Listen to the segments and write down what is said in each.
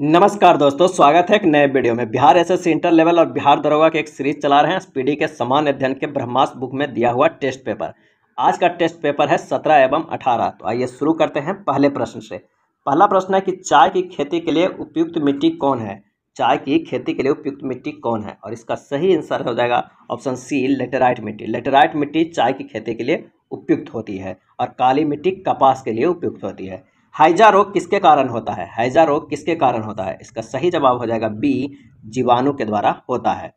नमस्कार दोस्तों स्वागत है एक नए वीडियो में बिहार एसएससी इंटर लेवल और बिहार दरोगा के एक सीरीज चला रहे हैं स्पीडी के समान अध्ययन के ब्रह्मास बुक में दिया हुआ टेस्ट पेपर आज का टेस्ट पेपर है सत्रह एवं अठारह तो आइए शुरू करते हैं पहले प्रश्न से पहला प्रश्न है कि चाय की खेती के लिए उपयुक्त मिट्टी कौन है चाय की खेती के लिए उपयुक्त मिट्टी कौन है और इसका सही आंसर हो जाएगा ऑप्शन सी लेटेराइट मिट्टी लेटेराइट मिट्टी चाय की खेती के लिए उपयुक्त होती है और काली मिट्टी कपास के लिए उपयुक्त होती है हैजा रोग किसके कारण होता है हैजा रोग किसके कारण होता है इसका सही जवाब हो जाएगा बी जीवाणु के द्वारा होता है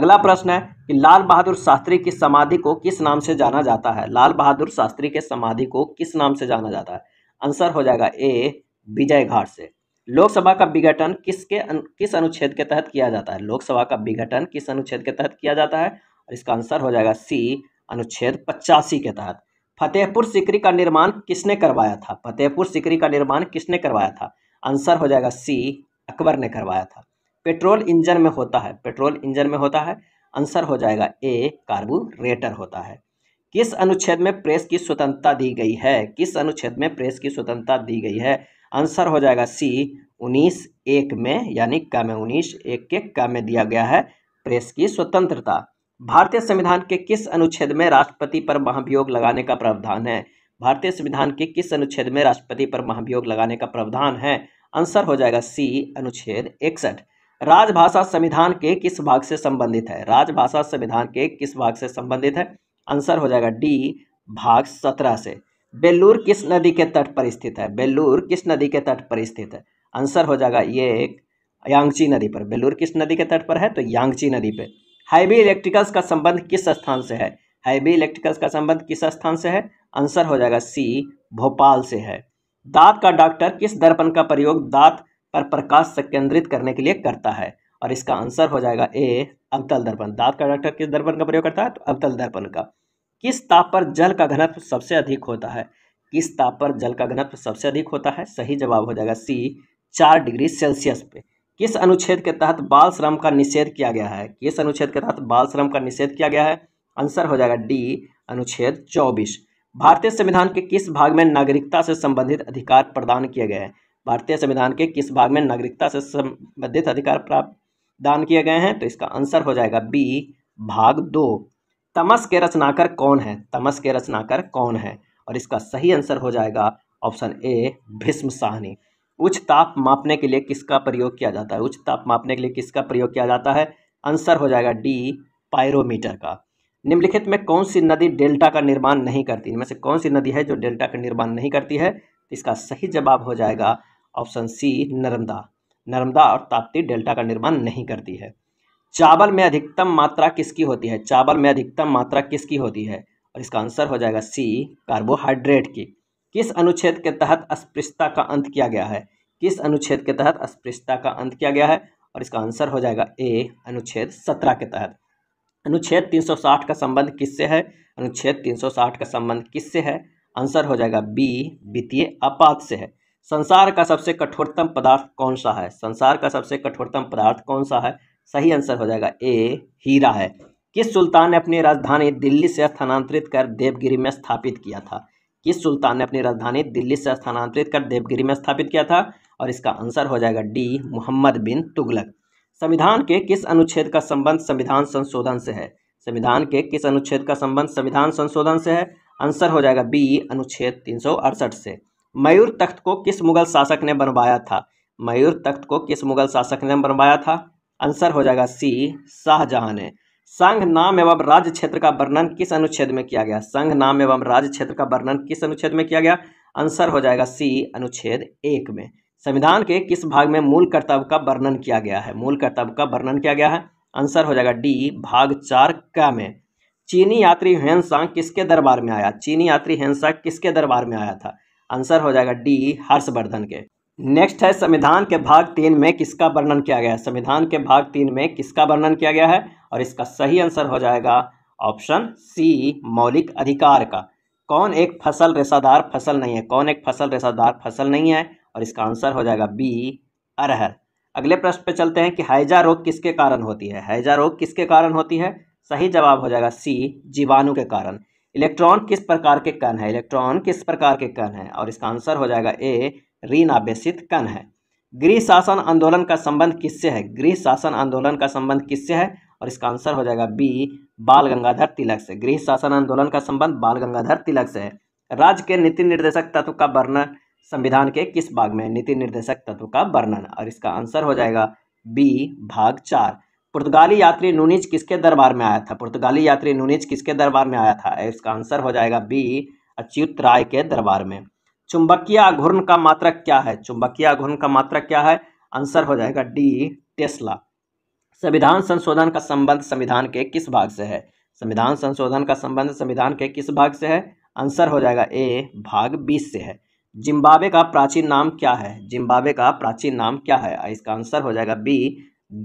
अगला प्रश्न है कि लाल बहादुर शास्त्री की समाधि को किस नाम से जाना जाता है लाल बहादुर शास्त्री के समाधि को किस नाम से जाना जाता है आंसर हो जाएगा ए विजय घाट से लोकसभा का विघटन किसके किस अनुच्छेद के तहत किया जाता है लोकसभा का विघटन किस अनुच्छेद के तहत किया जाता है और इसका आंसर हो जाएगा सी अनुच्छेद पचासी के तहत फतेहपुर सिकरी का निर्माण किसने करवाया था फतेहपुर सिकरी का निर्माण किसने करवाया था आंसर हो जाएगा सी अकबर ने करवाया था पेट्रोल इंजन में होता है पेट्रोल इंजन में होता है आंसर हो जाएगा ए कार्बोरेटर होता है किस अनुच्छेद में प्रेस की स्वतंत्रता दी गई है किस अनुच्छेद में प्रेस की स्वतंत्रता दी गई है आंसर हो जाएगा सी उन्नीस एक में यानी क में उन्नीस एक के क में दिया गया है प्रेस की स्वतंत्रता भारतीय संविधान के किस अनुच्छेद में राष्ट्रपति पर महाभियोग लगाने का प्रावधान है भारतीय संविधान के किस अनुच्छेद में राष्ट्रपति पर महाभियोग लगाने का प्रावधान है आंसर हो जाएगा सी अनुच्छेद इकसठ राजभाषा संविधान के किस भाग से संबंधित है राजभाषा संविधान के किस भाग से संबंधित है आंसर हो जाएगा डी भाग सत्रह से बेल्लूर किस नदी के तट पर स्थित है बेल्लूर किस नदी के तट पर स्थित है आंसर हो जाएगा ये एक यांगची नदी पर बेल्लूर किस नदी के तट पर है तो यांगची नदी पर हाईवे इलेक्ट्रिकल्स का संबंध किस स्थान से है हाईवे इलेक्ट्रिकल्स का संबंध किस स्थान से है आंसर हो जाएगा सी भोपाल से है दांत का डॉक्टर किस दर्पण का प्रयोग दांत पर प्रकाश संकेंद्रित करने के लिए करता है और इसका आंसर हो जाएगा ए अवतल दर्पण दांत का डॉक्टर किस दर्पण का प्रयोग करता है तो अवतल दर्पण का किस ताप पर जल का घनत्व सबसे अधिक होता है किस ताप पर जल का घनत्व सबसे अधिक होता है सही जवाब हो जाएगा सी चार डिग्री सेल्सियस पे किस अनुच्छेद के तहत बाल श्रम का निषेध किया गया है किस अनुच्छेद के तहत बाल श्रम का निषेध किया गया है आंसर हो जाएगा डी अनुच्छेद चौबीस भारतीय संविधान के किस भाग में नागरिकता से संबंधित अधिकार प्रदान किए गए हैं भारतीय संविधान के किस भाग में नागरिकता से संबंधित अधिकार प्रदान किए गए हैं तो इसका आंसर हो जाएगा बी भाग दो तमस के रचनाकर कौन है तमस के रचनाकर कौन है और इसका सही आंसर हो जाएगा ऑप्शन ए भीष्म साहनी उच्च ताप मापने के लिए किसका प्रयोग किया जाता है उच्च ताप मापने के लिए किसका प्रयोग किया जाता है आंसर हो जाएगा डी पायरोमीटर का निम्नलिखित में कौन सी नदी डेल्टा का निर्माण नहीं करती इनमें से कौन सी नदी है जो डेल्टा का निर्माण नहीं करती है तो इसका सही जवाब हो जाएगा ऑप्शन सी नर्मदा नर्मदा और ताप्ती डेल्टा का निर्माण नहीं करती है चावल में अधिकतम मात्रा किसकी होती है चावल में अधिकतम मात्रा किसकी होती है और इसका आंसर हो जाएगा सी कार्बोहाइड्रेट की किस अनुच्छेद के तहत अस्पृश्यता का अंत किया गया है किस अनुच्छेद के तहत अस्पृश्यता का अंत किया गया है और इसका आंसर हो जाएगा ए अनुच्छेद सत्रह के तहत अनुच्छेद साठ का संबंध किससे है अनुच्छेद साठ का संबंध किससे है आंसर हो जाएगा बी वित्तीय आपात से है संसार का सबसे कठोरतम पदार्थ कौन सा है संसार का सबसे कठोरतम पदार्थ कौन सा है सही आंसर हो जाएगा ए हीरा है किस सुल्तान ने अपनी राजधानी दिल्ली से स्थानांतरित कर देवगिरी में स्थापित किया था किस सुल्तान ने अपनी राजधानी दिल्ली से स्थानांतरित कर देवगिरी में स्थापित किया था और इसका आंसर हो जाएगा डी मोहम्मद बिन तुगलक संविधान के किस अनुच्छेद का संबंध संविधान संशोधन से है संविधान के किस अनुच्छेद का संबंध संविधान संशोधन से है आंसर हो जाएगा बी अनुच्छेद तीन से मयूर तख्त को किस मुगल शासक ने बनवाया था मयूर तख्त को किस मुगल शासक ने बनवाया था आंसर हो जाएगा सी शाहजहां ने संघ नाम एवं राज्य क्षेत्र का वर्णन किस अनुच्छेद में किया गया संघ नाम एवं राज्य क्षेत्र का वर्णन किस अनुच्छेद में किया गया आंसर हो जाएगा सी अनुच्छेद एक में संविधान के किस भाग में मूल कर्तव्य का वर्णन किया गया है मूल कर्तव्य का वर्णन किया गया है आंसर हो जाएगा डी भाग चार क में चीनी यात्री हेनसा किसके दरबार में आया चीनी यात्री हेनसा किसके दरबार में आया था आंसर हो जाएगा डी हर्षवर्धन के नेक्स्ट है संविधान के भाग तीन में किसका वर्णन किया गया है संविधान के भाग तीन में किसका वर्णन किया गया है और इसका सही आंसर हो जाएगा ऑप्शन सी मौलिक अधिकार का कौन एक फसल रेसादार फसल नहीं है कौन एक फसल रेसादार फसल नहीं है और इसका आंसर हो जाएगा बी अरहर अगले प्रश्न पे चलते हैं कि हैजा रोग किसके कारण होती है हैजा रोग किसके कारण होती है सही जवाब हो जाएगा सी जीवाणु के कारण इलेक्ट्रॉन किस प्रकार के कण है इलेक्ट्रॉन किस प्रकार के कण है और इसका आंसर हो जाएगा ए ऋण आवेशित कन है गृह शासन आंदोलन का संबंध किससे है गृह शासन आंदोलन का संबंध किससे है और इसका आंसर हो जाएगा बी बाल गंगाधर तिलक से गृह शासन आंदोलन का संबंध बाल गंगाधर तिलक से है राज्य के नीति निर्देशक तत्व का वर्णन संविधान के किस भाग में नीति निर्देशक तत्व का वर्णन और इसका आंसर हो जाएगा बी भाग चार पुर्तगाली यात्री नूनिज किसके दरबार में आया था पुर्तगाली यात्री नूनिज किसके दरबार में आया था इसका आंसर हो जाएगा बी अच्युत राय के दरबार में चुंबकीय घूर्ण का मात्रक क्या है चुंबकीय घूर्ण का मात्रक क्या है आंसर हो जाएगा डी टेस्ला संविधान संशोधन का संबंध संविधान के किस भाग से है संविधान संशोधन का संबंध संविधान के किस भाग से है आंसर हो जाएगा ए भाग बीस से है जिम्बाब्वे का प्राचीन नाम क्या है जिम्बाब्वे का प्राचीन नाम क्या है इसका आंसर हो जाएगा बी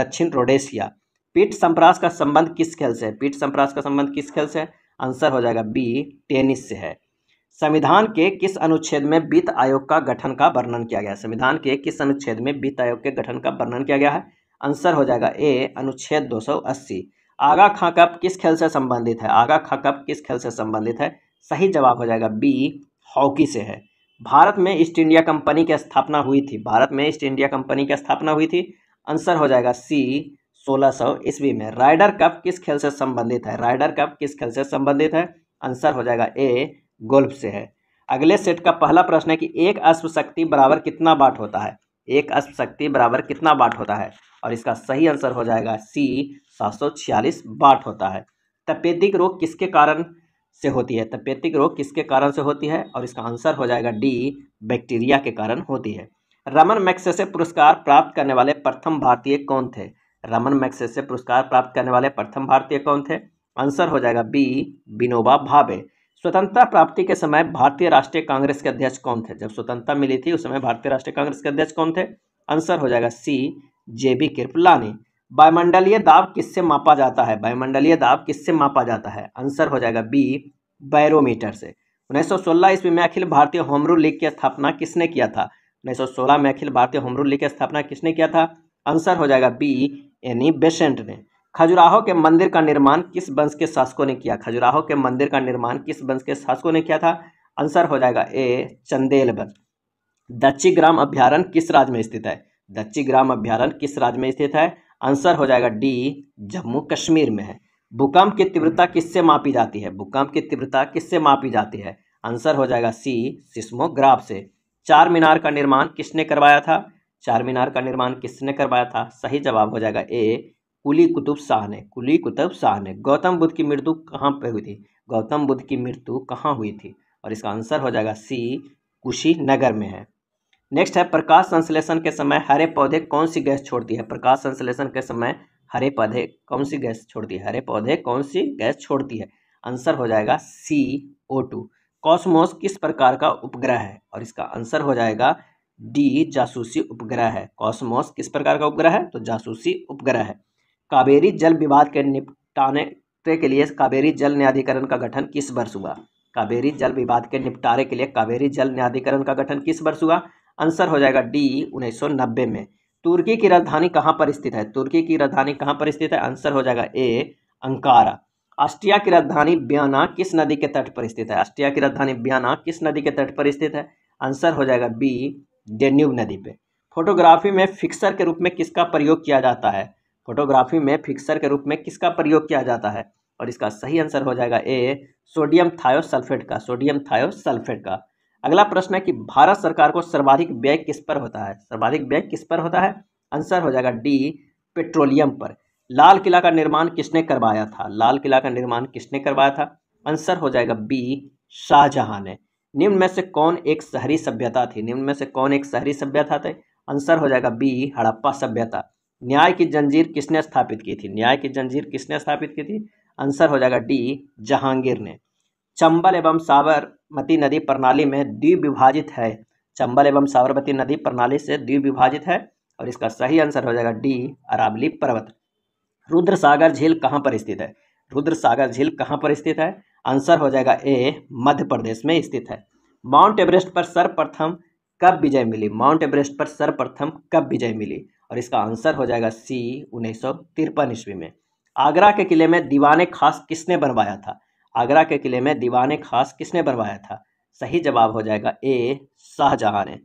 दक्षिण रोडेशिया पीठ संप्रास का संबंध किस खेल से है पीठ संप्रास का संबंध किस खेल से है आंसर हो जाएगा बी टेनिस से है संविधान के किस अनुच्छेद में वित्त आयोग का गठन का वर्णन किया गया है संविधान के किस अनुच्छेद में वित्त आयोग के गठन का वर्णन किया गया है आंसर हो जाएगा ए अनुच्छेद 280 आगा खां कप किस खेल से संबंधित है आगा खां कप किस खेल से संबंधित है सही जवाब हो जाएगा बी हॉकी से है भारत में ईस्ट इंडिया कंपनी की स्थापना हुई थी भारत में ईस्ट इंडिया कंपनी की स्थापना हुई थी आंसर हो जाएगा सी सोलह सौ ईस्वी में राइडर कप किस खेल से संबंधित है राइडर कप किस खेल से संबंधित है आंसर हो जाएगा ए गोल्फ से है अगले सेट का पहला प्रश्न है कि एक अश्व शक्ति बराबर कितना बाट होता है एक अश्व शक्ति बराबर कितना बाट होता है और इसका सही आंसर हो जाएगा सी सात सौ छियालीस बाट होता है तपेदिक रोग किसके कारण से होती है तपेदिक रोग किसके कारण से होती है और इसका आंसर हो जाएगा डी बैक्टीरिया के कारण होती है रमन मैक्सेसे पुरस्कार प्राप्त करने वाले प्रथम भारतीय कौन थे रमन मैक्सेसे पुरस्कार प्राप्त करने वाले प्रथम भारतीय कौन थे आंसर हो जाएगा बी विनोबा भावे स्वतंत्रता प्राप्ति के समय भारतीय राष्ट्रीय कांग्रेस के अध्यक्ष कौन थे जब स्वतंत्रता मिली थी उस समय भारतीय राष्ट्रीय कांग्रेस के अध्यक्ष कौन थे आंसर हो जाएगा सी जे बी कृपलानी वायुमंडलीय दाब किससे मापा जाता है वायुमंडलीय दाब किससे मापा जाता है आंसर हो जाएगा बी बैरोमीटर से सोलह ईस्वी में अखिल भारतीय होमरू लीग की स्थापना किसने किया था सोलह में अखिल भारतीय होमरू लीग की स्थापना किसने किया था आंसर हो जाएगा बी यानी बेसेंट ने खजुराहो के मंदिर का निर्माण किस वंश के शासकों ने किया खजुराहो के मंदिर का निर्माण किस वंश के शासकों ने किया था आंसर हो जाएगा ए चंदेल वंश दच्ची ग्राम अभ्यारण किस राज्य में स्थित है दच्ची ग्राम अभ्यारण किस राज्य में स्थित है आंसर हो जाएगा डी जम्मू कश्मीर में है भूकंप की तीव्रता किससे मापी जाती है भूकंप की तीव्रता किससे मापी जाती है आंसर हो जाएगा सी सिस्मोग्राफ से चार मीनार का निर्माण किसने करवाया था चार मीनार का निर्माण किसने करवाया था सही जवाब हो जाएगा ए कुली कुतुब शाह ने कुली कुतुब शाह ने गौतम बुद्ध की मृत्यु कहाँ पर हुई थी गौतम बुद्ध की मृत्यु कहाँ हुई थी और इसका आंसर हो जाएगा सी कुशीनगर में है नेक्स्ट है प्रकाश संश्लेषण के समय हरे पौधे कौन सी गैस छोड़ती है प्रकाश संश्लेषण के समय हरे पौधे कौन सी गैस छोड़ती है हरे पौधे कौन सी गैस छोड़ती है आंसर हो जाएगा सी ओ टू कॉस्मोस किस प्रकार का उपग्रह है और इसका आंसर हो जाएगा डी जासूसी उपग्रह है कॉस्मोस किस प्रकार का उपग्रह है तो जासूसी उपग्रह है कावेरी जल विवाद के निपटाने के लिए कावेरी जल न्यायाधिकरण का गठन किस वर्ष हुआ कावेरी जल विवाद के निपटारे के लिए कावेरी जल न्यायाधिकरण का गठन किस वर्ष हुआ आंसर हो जाएगा डी 1990 में तुर्की की राजधानी कहाँ पर स्थित है तुर्की की राजधानी कहाँ पर स्थित है आंसर हो जाएगा ए अंकारा ऑस्ट्रिया की राजधानी ब्याना किस नदी के तट पर स्थित है ऑस्ट्रिया की राजधानी ब्याना किस नदी के तट पर स्थित है आंसर हो जाएगा बी डेन्यूब नदी पे फोटोग्राफी में फिक्सर के रूप में किसका प्रयोग किया जाता है फोटोग्राफी में फिक्सर के रूप में किसका प्रयोग किया जाता है और इसका सही आंसर हो जाएगा ए सोडियम थायोसल्फेट का सोडियम थायोसल्फेट का अगला प्रश्न है कि भारत सरकार को सर्वाधिक व्यय किस पर होता है सर्वाधिक व्यय किस पर होता है आंसर हो जाएगा डी पेट्रोलियम पर लाल किला का निर्माण किसने करवाया था लाल किला का निर्माण किसने करवाया था आंसर हो जाएगा बी शाहजहां ने निम्न में से कौन एक शहरी सभ्यता थी निम्न में से कौन एक शहरी सभ्यता थे आंसर हो जाएगा बी हड़प्पा सभ्यता न्याय की जंजीर किसने स्थापित की थी न्याय की जंजीर किसने स्थापित की थी आंसर हो जाएगा डी जहांगीर ने चंबल एवं साबरमती नदी प्रणाली में द्विविभाजित है चंबल एवं साबरमती नदी प्रणाली से द्विविभाजित है और इसका सही आंसर हो जाएगा डी अरावली पर्वत रुद्र सागर झील कहाँ पर स्थित है रुद्र सागर झील कहाँ पर स्थित है आंसर हो जाएगा ए मध्य प्रदेश में स्थित है माउंट एवरेस्ट पर सर्वप्रथम कब विजय मिली माउंट एवरेस्ट पर सर्वप्रथम कब विजय मिली और इसका आंसर हो जाएगा सी उन्नीस सौ तिरपन ईस्वी में आगरा के किले में दीवान खास किसने बनवाया था आगरा के किले में दीवान खास किसने बनवाया था सही जवाब हो जाएगा ए शाहजहां ने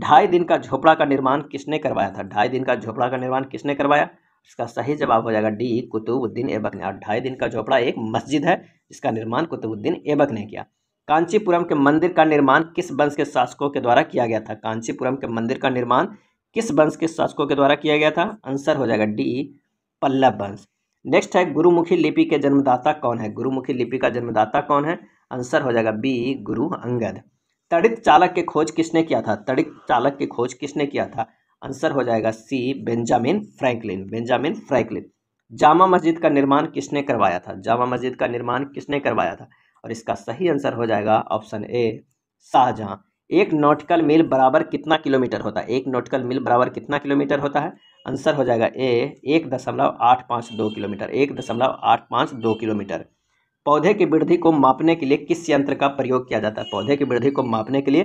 ढाई दिन का झोपड़ा का निर्माण किसने करवाया था ढाई दिन का झोपड़ा का निर्माण किसने करवाया इसका सही जवाब हो जाएगा डी कुतुबुद्दीन ऐबक ने और ढाई दिन का झोपड़ा एक मस्जिद है जिसका निर्माण कुतुबुद्दीन ऐबक ने किया कांचीपुरम के मंदिर का निर्माण किस वंश के शासकों के द्वारा किया गया था कांचीपुरम के मंदिर का निर्माण किस वंश के शासकों के द्वारा किया गया था आंसर हो जाएगा डी पल्लव वंश नेक्स्ट है गुरुमुखी लिपि के जन्मदाता कौन है गुरुमुखी लिपि का जन्मदाता कौन है आंसर हो जाएगा बी गुरु अंगद तड़ित चालक के खोज किसने किया था तड़ित चालक की खोज किसने किया था आंसर हो जाएगा C Benjamin Franklin Benjamin Franklin Jama Masjid का निर्माण किसने करवाया था जामा मस्जिद का निर्माण किसने करवाया था और इसका सही आंसर हो जाएगा ऑप्शन ए शाहजहाँ एक नॉटिकल मील बराबर कितना किलोमीटर होता है एक नॉटिकल मील बराबर कितना किलोमीटर होता है आंसर हो जाएगा ए एक दशमलव आठ पाँच दो किलोमीटर एक दशमलव आठ पाँच दो किलोमीटर पौधे की वृद्धि को मापने के लिए किस यंत्र का प्रयोग किया जाता है पौधे की वृद्धि को मापने के लिए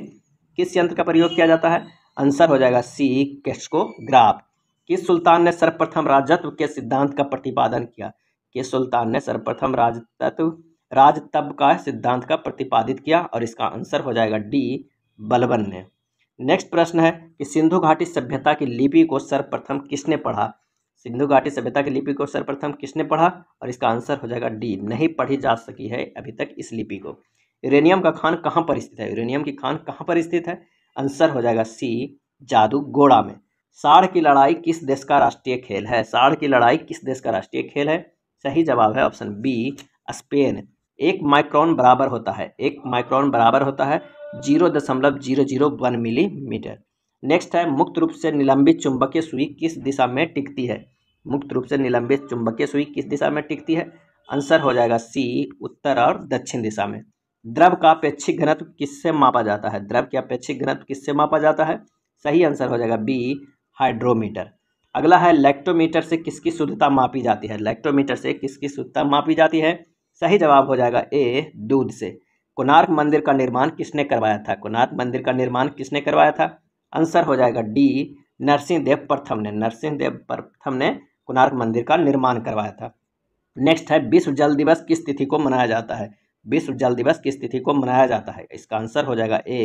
किस यंत्र का प्रयोग किया जाता है आंसर हो जाएगा सी ग्राफ किस सुल्तान ने सर्वप्रथम राजत्व के सिद्धांत का प्रतिपादन किया किस सुल्तान ने सर्वप्रथम राजतत्व राजतब का सिद्धांत का प्रतिपादित किया और इसका आंसर हो जाएगा डी बलबन ने नेक्स्ट प्रश्न है कि सिंधु घाटी सभ्यता की लिपि को सर्वप्रथम किसने पढ़ा सिंधु घाटी सभ्यता की लिपि को सर्वप्रथम किसने पढ़ा और इसका आंसर हो जाएगा डी नहीं पढ़ी जा सकी है अभी तक इस लिपि को यूरेनियम का खान कहाँ पर स्थित है यूरेनियम की खान कहाँ पर स्थित है आंसर हो जाएगा सी जादू गोड़ा में साढ़ की लड़ाई किस देश का राष्ट्रीय खेल है साढ़ की लड़ाई किस देश का राष्ट्रीय खेल है सही जवाब है ऑप्शन बी स्पेन एक माइक्रोन बराबर होता है एक माइक्रोन बराबर होता है जीरो दशमलव zero zero one millimetre next है मुक्त रूप से निलंबित चुंबकीय सुई किस दिशा में टिकती है मुक्त रूप से निलंबित चुंबकीय सुई किस दिशा में टिकती है आंसर हो जाएगा सी उत्तर और दक्षिण दिशा में द्रव का अपेक्षिक घनत्व किससे मापा जाता है द्रव के अपेक्षिक घनत्व किससे मापा जाता है सही आंसर हो जाएगा बी हाइड्रोमीटर अगला है लैक्टोमीटर से किसकी शुद्धता मापी जाती है लैक्टोमीटर से किसकी शुद्धता मापी जाती है सही जवाब हो जाएगा ए दूध से कोणार्क मंदिर का निर्माण किसने करवाया था कोणार्क मंदिर का निर्माण किसने करवाया था आंसर हो जाएगा डी नरसिंह देव प्रथम ने नरसिंह देव प्रथम ने कोणार्क मंदिर का निर्माण करवाया था नेक्स्ट है विश्व जल दिवस किस तिथि को मनाया जाता है विश्व जल दिवस किस तिथि को मनाया जाता है इसका आंसर हो जाएगा ए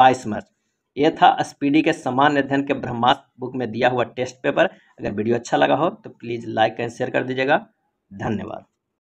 बाईस मार्च ये था स्पीडी के सामान्य अध्ययन के ब्रह्मास्त्र बुक में दिया हुआ टेस्ट पेपर अगर वीडियो अच्छा लगा हो तो प्लीज़ लाइक एंड शेयर कर दीजिएगा धन्यवाद